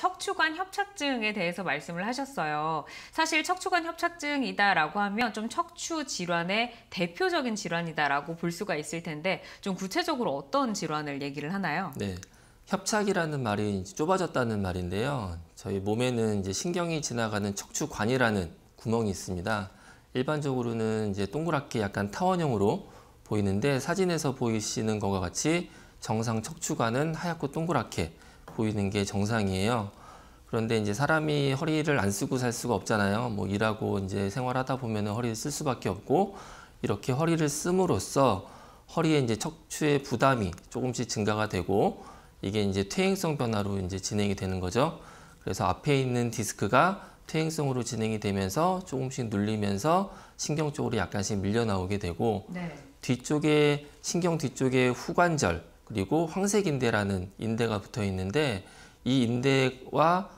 척추관 협착증에 대해서 말씀을 하셨어요. 사실 척추관 협착증이다라고 하면 좀 척추 질환의 대표적인 질환이다라고 볼 수가 있을 텐데 좀 구체적으로 어떤 질환을 얘기를 하나요? 네. 협착이라는 말이 좁아졌다는 말인데요. 저희 몸에는 이제 신경이 지나가는 척추관이라는 구멍이 있습니다. 일반적으로는 이제 동그랗게 약간 타원형으로 보이는데 사진에서 보이시는 것과 같이 정상 척추관은 하얗고 동그랗게 보이는 게 정상이에요. 그런데 이제 사람이 허리를 안 쓰고 살 수가 없잖아요. 뭐 일하고 이제 생활하다 보면 허리를 쓸 수밖에 없고 이렇게 허리를 씀으로써 허리에 이제 척추의 부담이 조금씩 증가가 되고 이게 이제 퇴행성 변화로 이제 진행이 되는 거죠. 그래서 앞에 있는 디스크가 퇴행성으로 진행이 되면서 조금씩 눌리면서 신경 쪽으로 약간씩 밀려 나오게 되고 네. 뒤쪽에 신경 뒤쪽에 후관절 그리고 황색인대라는 인대가 붙어 있는데 이 인대와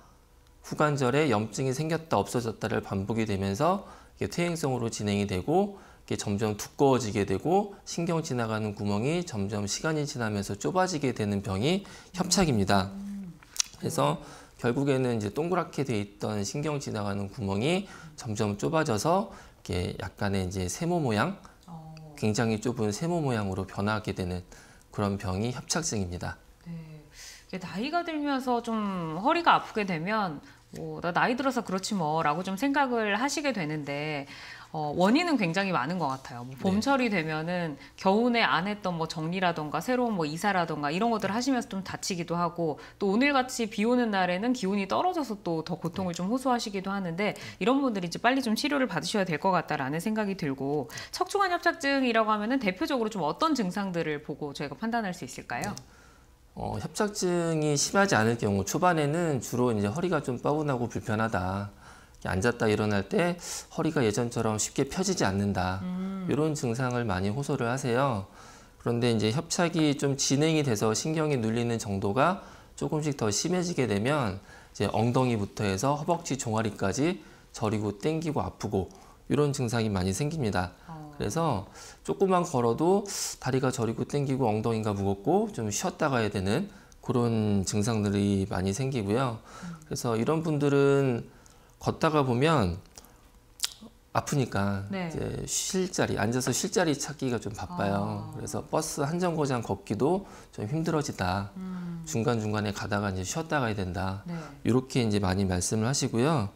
후관절에 염증이 생겼다 없어졌다를 반복이 되면서 퇴행성으로 진행이 되고 점점 두꺼워지게 되고 신경 지나가는 구멍이 점점 시간이 지나면서 좁아지게 되는 병이 협착입니다. 그래서 결국에는 이제 동그랗게 돼 있던 신경 지나가는 구멍이 점점 좁아져서 이게 약간의 이제 세모 모양, 어. 굉장히 좁은 세모 모양으로 변하게 되는 그런 병이 협착증입니다. 네. 나이가 들면서 좀 허리가 아프게 되면 뭐, 나 나이 들어서 그렇지 뭐라고 좀 생각을 하시게 되는데 어, 원인은 굉장히 많은 것 같아요. 뭐 봄철이 네. 되면은 겨우내 안 했던 뭐 정리라던가 새로운 뭐 이사라던가 이런 것들을 하시면서 좀 다치기도 하고 또 오늘같이 비 오는 날에는 기온이 떨어져서 또 더 고통을 네. 좀 호소하시기도 하는데 이런 분들이 이제 빨리 좀 치료를 받으셔야 될 것 같다라는 생각이 들고 척추관 협착증이라고 하면은 대표적으로 좀 어떤 증상들을 보고 저희가 판단할 수 있을까요? 네. 어, 협착증이 심하지 않을 경우 초반에는 주로 이제 허리가 좀 뻐근하고 불편하다. 앉았다 일어날 때 허리가 예전처럼 쉽게 펴지지 않는다. 음. 이런 증상을 많이 호소를 하세요. 그런데 이제 협착이 좀 진행이 돼서 신경이 눌리는 정도가 조금씩 더 심해지게 되면 이제 엉덩이부터 해서 허벅지 종아리까지 저리고 땡기고 아프고 이런 증상이 많이 생깁니다. 어. 그래서 조금만 걸어도 다리가 저리고 땡기고 엉덩이가 무겁고 좀 쉬었다 가야 되는 그런 증상들이 많이 생기고요. 음. 그래서 이런 분들은 걷다가 보면 아프니까 네. 이제 쉴 자리 앉아서 쉴 자리 찾기가 좀 바빠요. 아. 그래서 버스 한 정거장 걷기도 좀 힘들어지다. 음. 중간 중간에 가다가 이제 쉬었다 가야 된다. 네. 이렇게 이제 많이 말씀을 하시고요.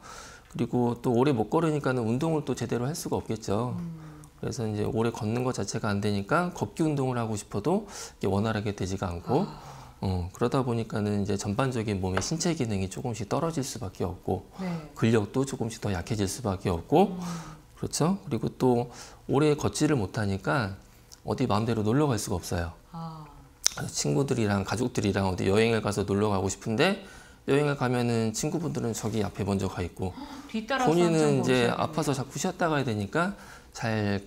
그리고 또 오래 못 걸으니까는 운동을 또 제대로 할 수가 없겠죠. 음. 그래서 이제 오래 걷는 것 자체가 안 되니까 걷기 운동을 하고 싶어도 원활하게 되지가 않고. 아. 어, 그러다 보니까는 이제 전반적인 몸의 신체 기능이 조금씩 떨어질 수밖에 없고 네. 근력도 조금씩 더 약해질 수밖에 없고 음. 그렇죠. 그리고 또 오래 걷지를 못하니까 어디 마음대로 놀러 갈 수가 없어요. 아. 친구들이랑 가족들이랑 어디 여행을 가서 놀러 가고 싶은데 여행을 가면은 친구분들은 저기 앞에 먼저 가 있고 본인은 이제 아파서 자꾸 쉬었다 가야 되니까 잘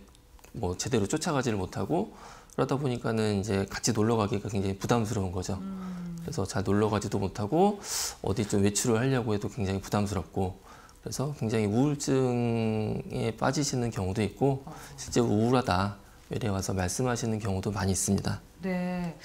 뭐 제대로 쫓아가지를 못하고 그러다 보니까는 이제 같이 놀러 가기가 굉장히 부담스러운 거죠. 음. 그래서 잘 놀러 가지도 못하고 어디 좀 외출을 하려고 해도 굉장히 부담스럽고 그래서 굉장히 우울증에 빠지시는 경우도 있고 실제 우울하다 외래 와서 말씀하시는 경우도 많이 있습니다. 네.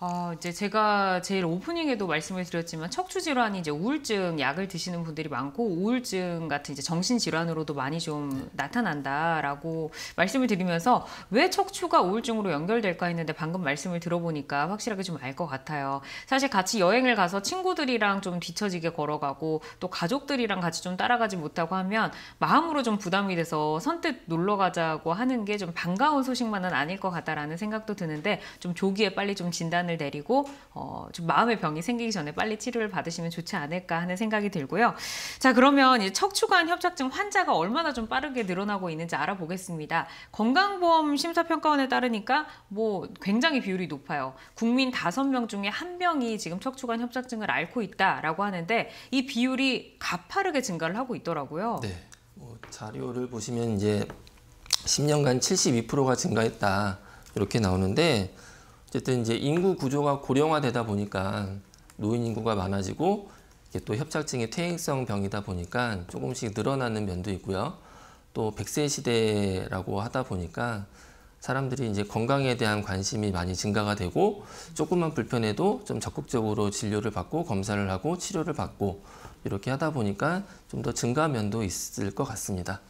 아, 이제 제가 제일 오프닝에도 말씀을 드렸지만 척추 질환이 이제 우울증 약을 드시는 분들이 많고 우울증 같은 이제 정신 질환으로도 많이 좀 네. 나타난다라고 말씀을 드리면서 왜 척추가 우울증으로 연결될까 했는데 방금 말씀을 들어보니까 확실하게 좀 알 것 같아요. 사실 같이 여행을 가서 친구들이랑 좀 뒤처지게 걸어가고 또 가족들이랑 같이 좀 따라가지 못하고 하면 마음으로 좀 부담이 돼서 선뜻 놀러 가자고 하는 게 좀 반가운 소식만은 아닐 것 같다라는 생각도 드는데 좀 조기에 빨리 좀 진단 판단을 내리고 어, 좀 마음의 병이 생기기 전에 빨리 치료를 받으시면 좋지 않을까 하는 생각이 들고요. 자 그러면 척추관 협착증 환자가 얼마나 좀 빠르게 늘어나고 있는지 알아보겠습니다. 건강보험 심사평가원에 따르니까 뭐 굉장히 비율이 높아요. 국민 다명 중에 한명이 지금 척추관 협착증을 앓고 있다라고 하는데 이 비율이 가파르게 증가를 하고 있더라고요. 네. 뭐 자료를 보시면 이제 10년간 72%가 증가했다 이렇게 나오는데 어쨌든 이제 인구 구조가 고령화되다 보니까 노인 인구가 많아지고 이게 또 협착증의 퇴행성 병이다 보니까 조금씩 늘어나는 면도 있고요. 또백세 시대라고 하다 보니까 사람들이 이제 건강에 대한 관심이 많이 증가가 되고 조금만 불편해도 좀 적극적으로 진료를 받고 검사를 하고 치료를 받고 이렇게 하다 보니까 좀 더 증가 면도 있을 것 같습니다.